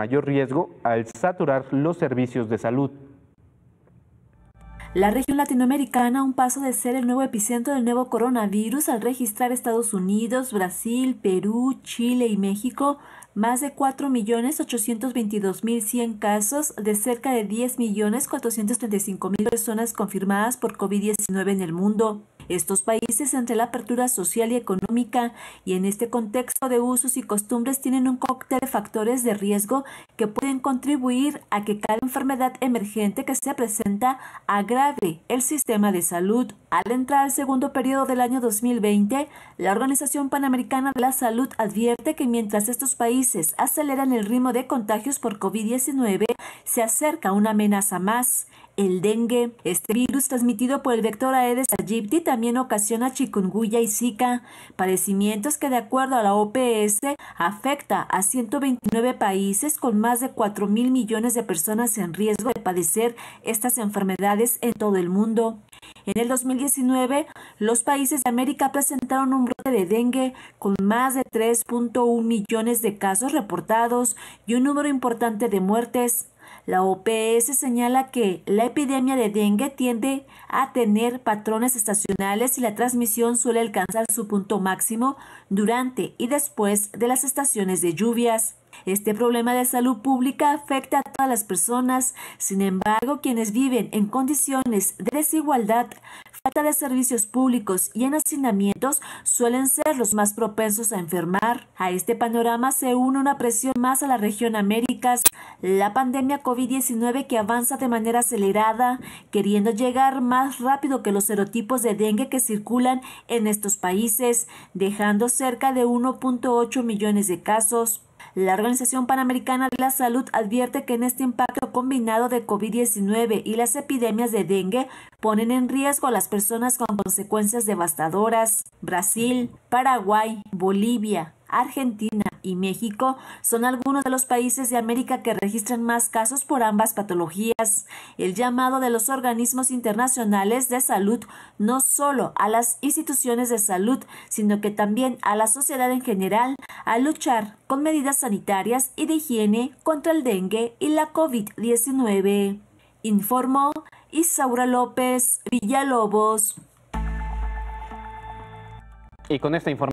mayor riesgo al saturar los servicios de salud. La región latinoamericana un paso de ser el nuevo epicentro del nuevo coronavirus al registrar Estados Unidos, Brasil, Perú, Chile y México más de 4.822.100 casos de cerca de 10.435.000 personas confirmadas por COVID-19 en el mundo estos países entre la apertura social y económica y en este contexto de usos y costumbres tienen un cóctel de factores de riesgo que pueden contribuir a que cada enfermedad emergente que se presenta agrave el sistema de salud. Al entrar al segundo periodo del año 2020, la Organización Panamericana de la Salud advierte que mientras estos países aceleran el ritmo de contagios por COVID-19, se acerca una amenaza más, el dengue. Este virus transmitido por el vector Aedes aegypti también ocasiona chikungunya y zika, padecimientos que de acuerdo a la OPS afecta a 129 países con más de 4 mil millones de personas en riesgo de padecer estas enfermedades en todo el mundo. En el 2019, los países de América presentaron un brote de dengue con más de 3.1 millones de casos reportados y un número importante de muertes. La OPS señala que la epidemia de dengue tiende a tener patrones estacionales y la transmisión suele alcanzar su punto máximo durante y después de las estaciones de lluvias. Este problema de salud pública afecta a todas las personas, sin embargo quienes viven en condiciones de desigualdad falta de servicios públicos y en hacinamientos suelen ser los más propensos a enfermar. A este panorama se une una presión más a la región Américas, la pandemia COVID-19 que avanza de manera acelerada, queriendo llegar más rápido que los serotipos de dengue que circulan en estos países, dejando cerca de 1.8 millones de casos. La Organización Panamericana de la Salud advierte que en este impacto combinado de COVID-19 y las epidemias de dengue ponen en riesgo a las personas con consecuencias devastadoras. Brasil, Paraguay, Bolivia, Argentina y México son algunos de los países de América que registran más casos por ambas patologías. El llamado de los organismos internacionales de salud no solo a las instituciones de salud, sino que también a la sociedad en general a luchar con medidas sanitarias y de higiene contra el dengue y la COVID-19. Informó Isaura López Villalobos. Y con esta información